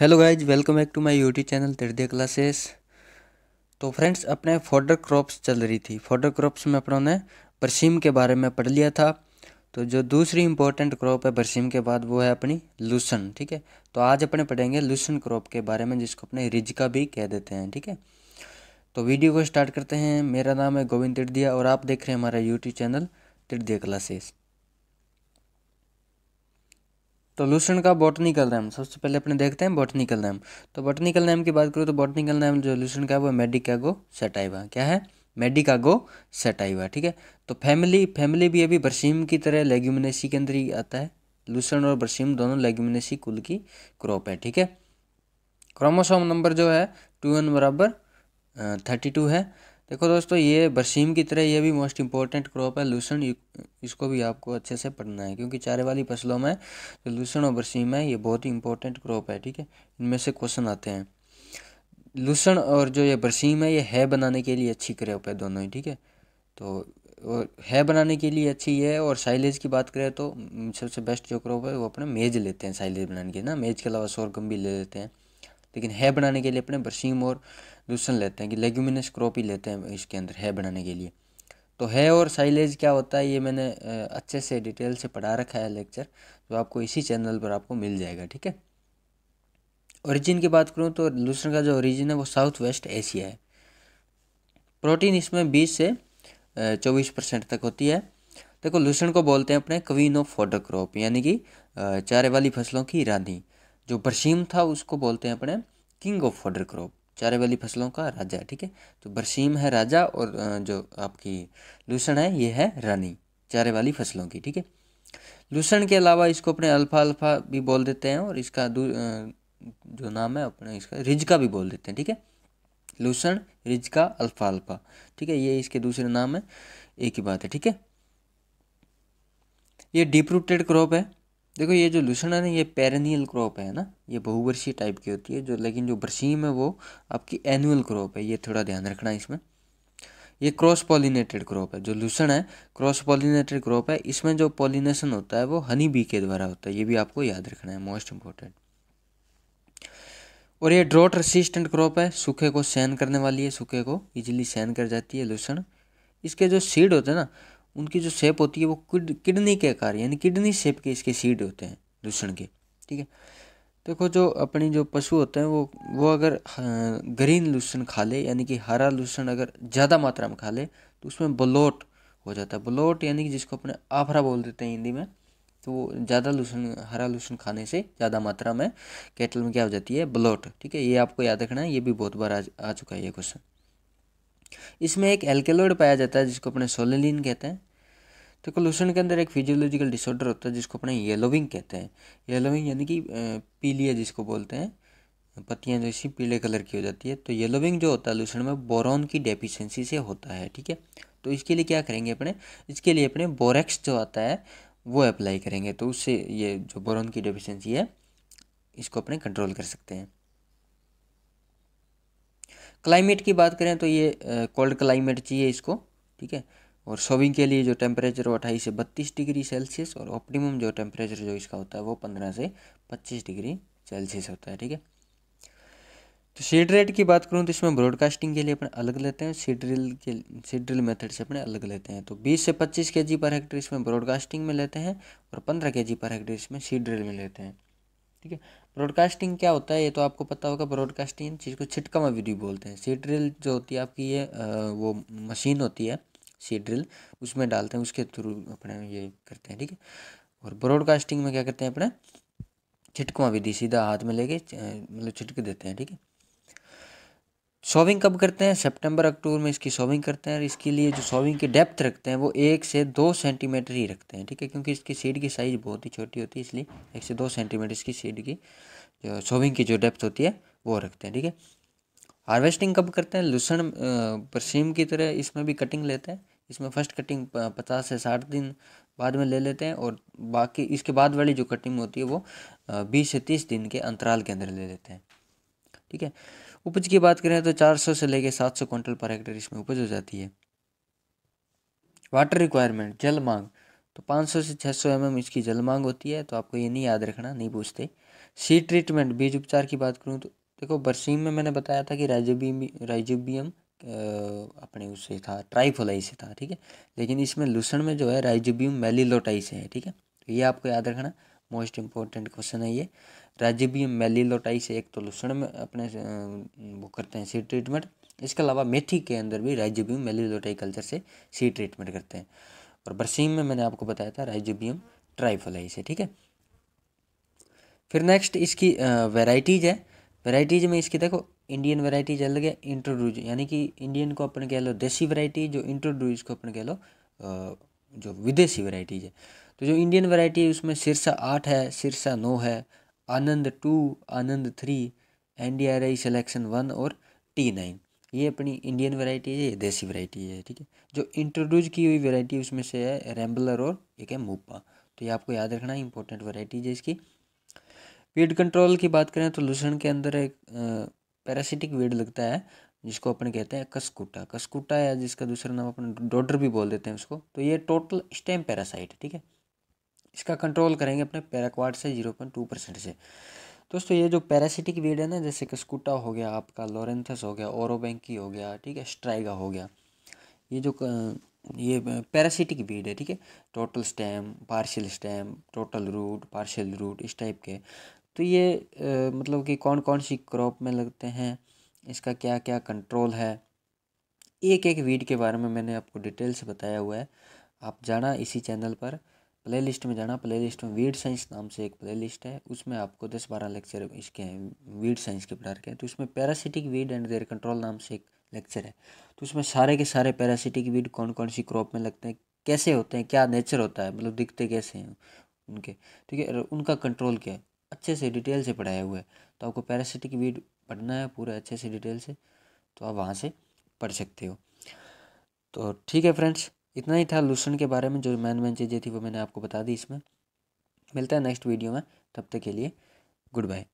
hello guys welcome back to my YouTube channel तिरदे classes तो friends अपने fodder crops चल रही थी फोडर क्रॉप्स में अपनों ने बरसीम के बारे में पढ़ लिया था तो जो दूसरी इंपॉर्टेंट क्रॉप है बरसीम के बाद वो है अपनी लूसन ठीक है तो आज अपने पढ़ेंगे लूसन क्रॉप के बारे में जिसको अपने रिजका भी कह देते हैं ठीक है तो वीडियो को स्टार्ट करते हैं मेरा नाम है गोविंद तिरदिया और आप देख रहे हैं हमारा यूट्यूब चैनल तिर्दिया क्लासेस तो लूसन का बॉटनिकल नैम सबसे पहले अपने देखते हैं बॉटनिकल नैम तो बॉटनिकल नैम की बात करूँ तो बॉटनिकल रैम जो लूसन का है वो मेडिकागो सेटाइवा क्या है मेडिकागो सेटाइवा ठीक है तो फैमिली फैमिली भी अभी बरसीम की तरह लेग्यूमिनेसी के अंदर ही आता है लूसन और बरसीम दोनों लेग्यूमिनेसी कुल की क्रॉप है ठीक है क्रोमोसोम नंबर जो है टू एन बराबर थर्टी टू है देखो दोस्तों ये बरसीम की तरह ये भी मोस्ट इंपॉर्टेंट क्रॉप है लूसन इसको भी आपको अच्छे से पढ़ना है क्योंकि चारे वाली फसलों में जो लूसन और बरसीम है ये बहुत ही इंपॉर्टेंट क्रॉप है ठीक है इनमें से क्वेश्चन आते हैं लूसन और जो ये बरसीम है ये है बनाने के लिए अच्छी क्रॉप है दोनों ही ठीक है तो और है बनाने के लिए अच्छी है और साइलेज की बात करें तो सबसे बेस्ट जो क्रॉप है वो अपना मेज लेते हैं साइलेज बनाने के ना मेज के अलावा शोरगम भी ले लेते हैं लेकिन है बनाने के लिए अपने बरसीम और दूसन लेते हैं कि लेग्यूमिनस क्रॉप ही लेते हैं इसके अंदर है बनाने के लिए तो है और साइलेज क्या होता है ये मैंने अच्छे से डिटेल से पढ़ा रखा है लेक्चर जो तो आपको इसी चैनल पर आपको मिल जाएगा ठीक है ओरिजिन की बात करूँ तो लूसन का जो ओरिजिन है वो साउथ वेस्ट एशिया है प्रोटीन इसमें बीस से चौबीस परसेंट तक होती है देखो लूसन को बोलते हैं अपने क्वीन ऑफ फोटो क्रॉप यानी कि चारे वाली फसलों की रानी जो बरसीम था उसको बोलते हैं अपने किंग ऑफ फॉडर क्रॉप चारे वाली फसलों का राजा ठीक है तो बरसीम है राजा और जो आपकी लूसण है ये है रानी चारे वाली फसलों की ठीक है लूसण के अलावा इसको अपने अल्फा अल्फा भी बोल देते हैं और इसका जो नाम है अपने इसका रिजका भी बोल देते हैं ठीक है लूसण रिजका अल्फा अल्फा ठीक है ये इसके दूसरे नाम है एक ही बात है ठीक है ये डीप रूटेड क्रॉप है देखो ये जो लूसनर है ये पेरेनियल क्रॉप है ना ये बहुवर्षीय टाइप की होती है जो लेकिन जो बरसीम है वो आपकी एनुअल क्रॉप है ये थोड़ा ध्यान रखना इसमें ये क्रॉस पॉलिनेटेड क्रॉप है जो लुसन है क्रॉस पॉलिनेटेड क्रॉप है इसमें जो पॉलिनेशन होता है वो हनी बी के द्वारा होता है ये भी आपको याद रखना है मोस्ट इम्पोर्टेंट और ये ड्रॉट रेसिस्टेंट क्रॉप है सूखे को सहन करने वाली है सूखे को ईजिली सहन कर जाती है लुसन इसके जो सीड होते हैं ना उनकी जो शेप होती है वो किड किडनी के आकार यानी किडनी शेप के इसके सीड होते हैं दूषण के ठीक है देखो जो अपनी जो पशु होते हैं वो वो अगर हाँ, ग्रीन लूसन खा ले यानी कि हरा लूसन अगर ज़्यादा मात्रा में खा ले तो उसमें बलोट हो जाता है बलोट यानी कि जिसको अपने आफरा बोल देते हैं हिंदी में तो वो ज़्यादा लूसन हरा लूसन खाने से ज़्यादा मात्रा में कैटल में क्या हो जाती है ब्लोट ठीक है ये आपको याद रखना है ये भी बहुत बार आ, आ चुका है ये क्वेश्चन इसमें एक एल्केलोइड पाया जाता है जिसको अपने सोलेलिन कहते हैं तो कोल्यूशन के अंदर एक फिजियोलॉजिकल डिसऑर्डर होता है जिसको अपने येलोविंग कहते हैं येलोविंग यानी कि पीलिया जिसको बोलते हैं पत्तियां जो इसी पीले कलर की हो जाती है तो येलोविंग जो होता है लूसण में बोरोन की डेफिशिएंसी से होता है ठीक है तो इसके लिए क्या करेंगे अपने इसके लिए अपने बोरेक्स जो आता है वो अप्लाई करेंगे तो उससे ये जो बोरोन की डेफिशिएंसी है इसको अपने कंट्रोल कर सकते हैं क्लाइमेट की बात करें तो ये कोल्ड क्लाइमेट चाहिए इसको ठीक है और सोविंग के लिए जो टेम्परेचर वो अट्ठाईस से बत्तीस डिग्री सेल्सियस और ऑप्टिमम जो टेम्परेचर जो इसका होता है वो पंद्रह से पच्चीस डिग्री सेल्सियस होता है ठीक है तो सीड रेट की बात करूँ तो इसमें ब्रॉडकास्टिंग के लिए अपने अलग लेते हैं सीड ड्रिल के सीड ड्रिल मेथड से अपने अलग लेते हैं तो 20 से 25 के जी पर हेक्टर इसमें ब्रॉडकास्टिंग में लेते हैं और 15 के जी पर हेक्टर इसमें सीड ड्रिल में लेते हैं ठीक है ब्रॉडकास्टिंग क्या होता है ये तो आपको पता होगा ब्रॉडकास्टिंग चीज़ को छिटकमा विधि बोलते हैं सीड ड्रिल जो होती है आपकी ये वो मशीन होती है सीड ड्रिल उसमें डालते हैं उसके थ्रू अपने ये करते हैं ठीक है और ब्रॉडकास्टिंग में क्या करते हैं अपने छिटकमा विधि सीधा हाथ में लेके मतलब छिटक देते हैं ठीक है सॉविंग कब करते हैं सितंबर अक्टूबर में इसकी सॉविंग करते हैं और इसके लिए जो सॉविंग की डेप्थ रखते हैं वो एक से दो सेंटीमीटर ही रखते हैं ठीक है क्योंकि इसकी सीड की साइज़ बहुत ही छोटी होती है इसलिए एक से दो सेंटीमीटर इसकी सीड की जो सॉविंग की जो डेप्थ होती है वो रखते हैं ठीक है हार्वेस्टिंग कब करते हैं लुसण परसीम की तरह इसमें भी कटिंग लेते हैं इसमें फर्स्ट कटिंग पचास से साठ दिन बाद में ले लेते हैं और बाकी इसके बाद वाली जो कटिंग होती है वो बीस से तीस दिन के अंतराल के अंदर ले लेते हैं ठीक है उपज की बात करें तो 400 से लेकर 700 क्विंटल पर हेक्टेयर इसमें उपज हो जाती है वाटर रिक्वायरमेंट जल मांग तो 500 से 600 सौ mm इसकी जल मांग होती है तो आपको ये नहीं याद रखना नहीं पूछते सी ट्रीटमेंट बीज उपचार की बात करूँ तो देखो बरसीम में मैंने बताया था कि राइजोबियम राइजोबियम अपने उससे था ट्राइफोलाई से था ठीक है लेकिन इसमें लूसण में जो है राइजोबियम मेलिलोटाई से है ठीक है तो ये आपको याद रखना मोस्ट इम्पोर्टेंट क्वेश्चन है ये राजीबियम मेलिलोटाई से एक तो तोलूषण में अपने वो करते हैं सी ट्रीटमेंट इसके अलावा मेथी के अंदर भी राजीबियम मेलिलोटाई कल्चर से सी ट्रीटमेंट करते हैं और बरसीम में मैंने आपको बताया था राइजोबियम ट्राइफोलाई से ठीक है फिर नेक्स्ट इसकी वेराइटीज़ है वेराइटीज़ में इसकी देखो इंडियन वेराइटीज अलग है इंट्रोड्यूज यानी कि इंडियन को अपन कह लो देसी वेराइटी जो इंट्रोड्यूज को अपन कह लो जो विदेशी वेराइटीज है तो जो इंडियन वैरायटी है उसमें सिरसा आठ है सिरसा नौ है Anand two Anand three N D R I selection one और टी नाइन ये अपनी इंडियन वैरायटी है ये देसी वैरायटी है ठीक है जो इंट्रोड्यूस की हुई वैरायटी उसमें से है रैम्बलर और एक है मूपा तो ये आपको याद रखना है इंपॉर्टेंट वैरायटीज है इसकी वीड कंट्रोल की बात करें तो लूसन के अंदर एक पैरासिटिक वीड लगता है जिसको अपन कहते हैं कसकुटा कसकुटा या जिसका दूसरा नाम अपन डोडर भी बोल देते हैं उसको तो ये टोटल स्टेम पैरासाइट ठीक है इसका कंट्रोल करेंगे अपने पैराक्वाड से जीरो पॉइंट टू परसेंट से दोस्तों ये जो पैरासिटिक वीड है ना जैसे कि स्कूटा हो गया आपका लॉरेंथस हो गया ओरोबैंकी हो गया ठीक है स्ट्राइगा हो गया ये जो ये पैरासिटिक वीड है ठीक है total stem partial stem total root partial root इस टाइप के तो ये आ, मतलब कि कौन कौन सी क्रॉप में लगते हैं इसका क्या क्या कंट्रोल है एक एक वीड के बारे में मैंने आपको डिटेल से बताया हुआ है आप जाना इसी चैनल पर प्लेलिस्ट में जाना प्लेलिस्ट में वीड साइंस नाम से एक प्लेलिस्ट है उसमें आपको दस बारह लेक्चर इसके हैं वीड साइंस के प्रकार के हैं तो उसमें parasitic weed and their control नाम से एक लेक्चर है तो उसमें सारे के सारे पैरासिटिक वीड कौन कौन सी क्रॉप में लगते हैं कैसे होते हैं क्या नेचर होता है मतलब दिखते कैसे हैं उनके ठीक है उनका कंट्रोल क्या है अच्छे से डिटेल से पढ़ाया हुआ है तो आपको पैरासिटिक वीड पढ़ना है पूरा अच्छे से डिटेल से तो आप वहाँ से पढ़ सकते हो तो ठीक है फ्रेंड्स इतना ही था लूसन के बारे में जो मैन मैन चीज़ें थी वो मैंने आपको बता दी इसमें मिलता है नेक्स्ट वीडियो में तब तक के लिए गुड बाय